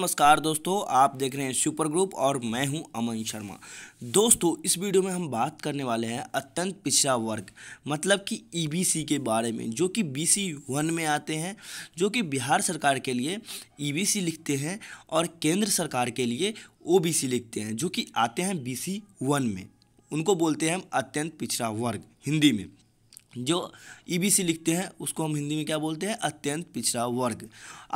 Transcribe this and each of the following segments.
नमस्कार दोस्तों आप देख रहे हैं सुपर ग्रुप और मैं हूं अमन शर्मा दोस्तों इस वीडियो में हम बात करने वाले हैं अत्यंत पिछड़ा वर्ग मतलब कि ईबीसी e के बारे में जो कि बीसी वन में आते हैं जो कि बिहार सरकार के लिए ईबीसी e लिखते हैं और केंद्र सरकार के लिए ओबीसी लिखते हैं जो कि आते हैं सी वन में उनको बोलते हैं हम अत्यंत पिछड़ा वर्ग हिंदी में जो ईबीसी e लिखते हैं उसको हम हिंदी में क्या बोलते हैं अत्यंत पिछड़ा वर्ग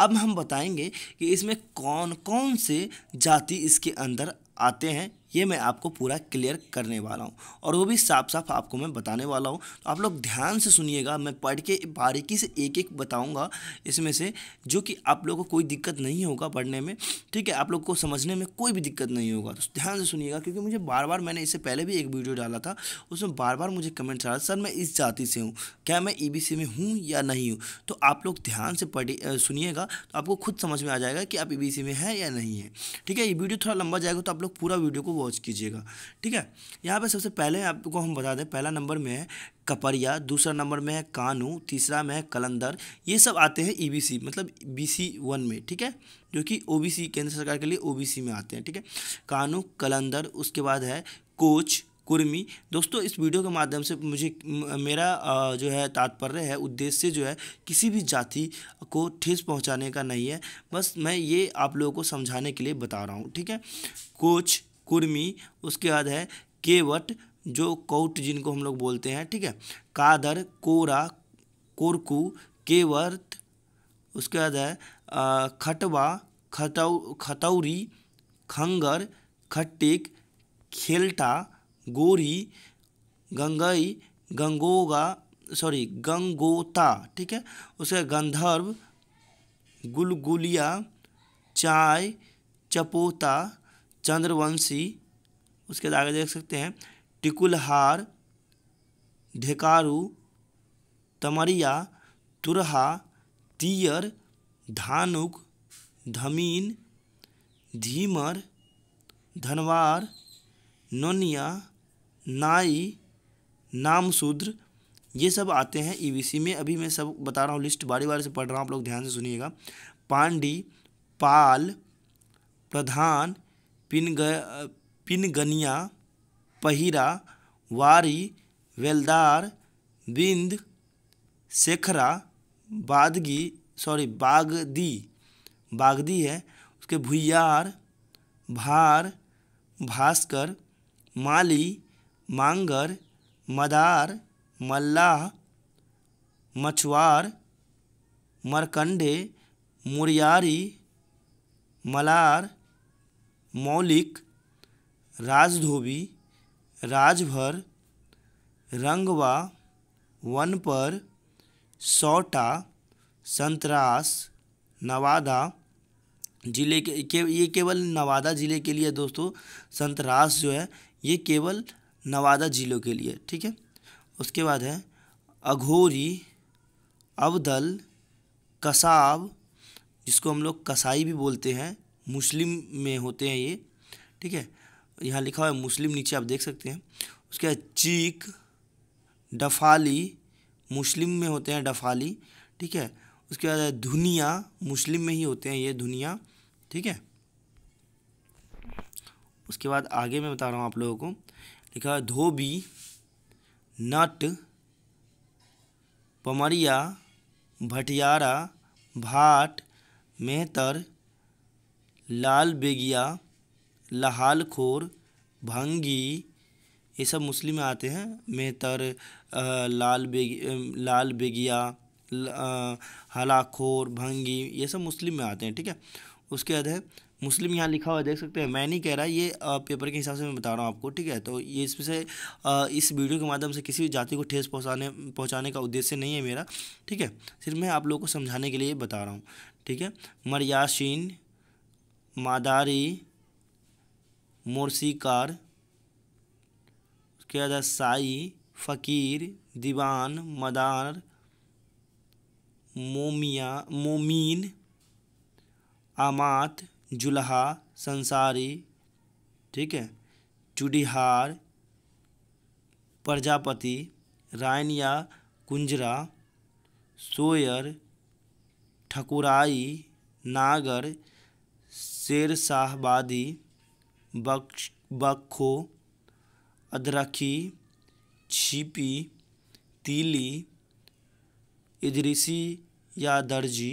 अब हम बताएंगे कि इसमें कौन कौन से जाति इसके अंदर आते हैं ये मैं आपको पूरा क्लियर करने वाला हूँ और वो भी साफ साफ आपको मैं बताने वाला हूँ तो आप लोग ध्यान से सुनिएगा मैं पढ़ के बारीकी से एक एक बताऊँगा इसमें से जो कि आप लोग को कोई दिक्कत नहीं होगा पढ़ने में ठीक है आप लोग को समझने में कोई भी दिक्कत नहीं होगा तो ध्यान से सुनिएगा क्योंकि मुझे बार बार मैंने इससे पहले भी एक वीडियो डाला था उसमें बार बार मुझे कमेंट्स आ रहा सर मैं इस जाति से हूँ क्या मैं ई e में हूँ या नहीं हूँ तो आप लोग ध्यान से पढ़िए सुनिएगा तो आपको खुद समझ में आ जाएगा कि आप ई e में हैं या नहीं है ठीक है ये वीडियो थोड़ा लंबा जाएगा तो आप लोग पूरा वीडियो को वॉच कीजिएगा ठीक है यहाँ पे सबसे पहले आपको हम बता दें पहला नंबर में है कपरिया दूसरा नंबर में है कानू तीसरा में है कलंदर ये सब आते हैं ईबीसी e मतलब बीसी वन में ठीक है जो कि ओबीसी केंद्र सरकार के लिए ओबीसी में आते हैं ठीक है कानू कलंदर उसके बाद है कोच कुर्मी दोस्तों इस वीडियो के माध्यम से मुझे मेरा जो है तात्पर्य है उद्देश्य जो है किसी भी जाति को ठेस पहुंचाने का नहीं है बस मैं ये आप लोगों को समझाने के लिए बता रहा हूँ ठीक है कोच कुर्मी उसके बाद है केवट जो कौट जिनको हम लोग बोलते हैं ठीक है कादर कोरा कोरकू केवट उसके बाद है खटवा खतौ खतौरी खंगर खट्टिक खेलटा गोरी गंगई गंगोगा सॉरी गंगोता ठीक है उसके गंधर्व गुलगुलिया चाय चपोता चंद्रवंशी उसके बाद आगे देख सकते हैं टिकुलहार ढेकारू तमरिया तुरहा तीयर धानुक धमीन धीमर धनवार नोनिया नाई नामशूद्र ये सब आते हैं ईवीसी e में अभी मैं सब बता रहा हूँ लिस्ट बारी बारी से पढ़ रहा हूँ आप लोग ध्यान से सुनिएगा पांडी पाल प्रधान पिनग पिनगनिया पहिरा वारी वेलदार बिंद सेखरा बादगी सॉरी बागदी बागदी है उसके भुयार भार भास्कर माली मांगर मदार मल्लाह मछुआर मरकंडे मुरियारी मलार मौलिक राजधोबी राजभर रंगवा वनपर सौटा संतरास नवादा ज़िले के, के ये केवल नवादा ज़िले के लिए दोस्तों संतरास जो है ये केवल नवादा ज़िलों के लिए ठीक है उसके बाद है अघोरी अवदल कसाब जिसको हम लोग कसाई भी बोलते हैं मुस्लिम में होते हैं ये ठीक है यहाँ लिखा हुआ है मुस्लिम नीचे आप देख सकते हैं उसके बाद चीक डफाली मुस्लिम में होते हैं डफाली ठीक है उसके बाद धुनिया मुस्लिम में ही होते हैं ये धुनिया ठीक है उसके बाद आगे मैं बता रहा हूँ आप लोगों को लिखा है धोबी नट पमरिया भटियारा भाट मेहतर लाल बेगिया खोर भंगी ये सब मुस्लिम में आते हैं मेहतर लाल बेग लाल बेगिया हलाखोर भंगी ये सब मुस्लिम में आते हैं ठीक है उसके बाद है मुस्लिम यहाँ लिखा हुआ देख सकते हैं मैं नहीं कह रहा ये पेपर के हिसाब से मैं बता रहा हूँ आपको ठीक है तो ये इसमें से इस वीडियो के माध्यम से किसी भी जाति को ठेस पहुँचाने पहुँचाने का उद्देश्य नहीं है मेरा ठीक है सिर्फ मैं आप लोगों को समझाने के लिए बता रहा हूँ ठीक है मरियाशीन मादारी मोर्सिकार उसके बाद साई फ़कीर दीवान मदार मोमिया मोमीन आमात जुल्हा संसारी ठीक है चुडिहार प्रजापति रायन या कुंजरा सोयर ठकुराई नागर शेर शाहबादी बख्श अदरखी छिपी तीली इदरीसी या दर्जी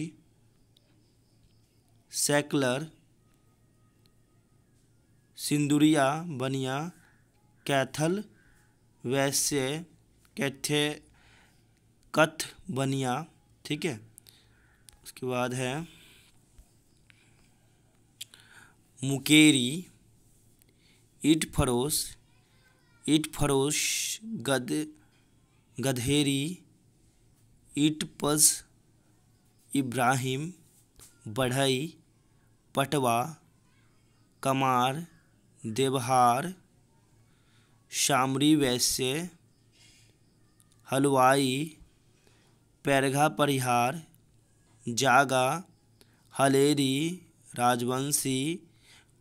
सैकलर सिंदुरिया बनिया कैथल वैश्य कैथे कथ बनिया ठीक है उसके बाद है मुकेरी ईट फरोश ईट फरोश गद गधेरी ईट पस इब्राहिम बढ़ई पटवा कमार देवहार शामरी वैश्य हलवाई पैरघा परिहार जागा हलेरी राजवंशी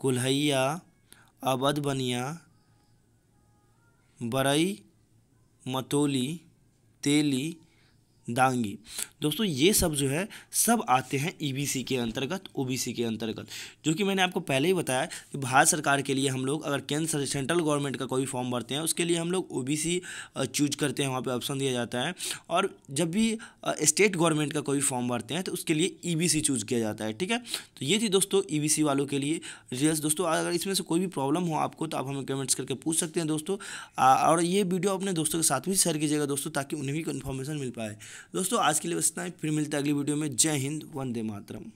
कुल्हैया अवध बनिया बरई मतोली तेली दांगी दोस्तों ये सब जो है सब आते हैं ईबीसी e के अंतर्गत ओबीसी के अंतर्गत जो कि मैंने आपको पहले ही बताया कि भारत सरकार के लिए हम लोग अगर केंद्र सेंट्रल गवर्नमेंट का कोई फॉर्म भरते हैं उसके लिए हम लोग ओ चूज करते हैं वहाँ पर ऑप्शन दिया जाता है और जब भी स्टेट गवर्नमेंट का कोई फॉर्म भरते हैं तो उसके लिए ई e चूज किया जाता है ठीक है तो ये थी दोस्तों ई e वालों के लिए रिजल्ट दोस्तों अगर इसमें से कोई भी प्रॉब्लम हो आपको तो आप हमें कमेंट्स करके पूछ सकते हैं दोस्तों और ये वीडियो अपने दोस्तों के साथ भी शेयर कीजिएगा दोस्तों ताकि उन्हें भी इन्फॉर्मेशन मिल पाए दोस्तों आज के लिए इतना ही फिर मिलता है अगली वीडियो में जय हिंद वंदे मातरम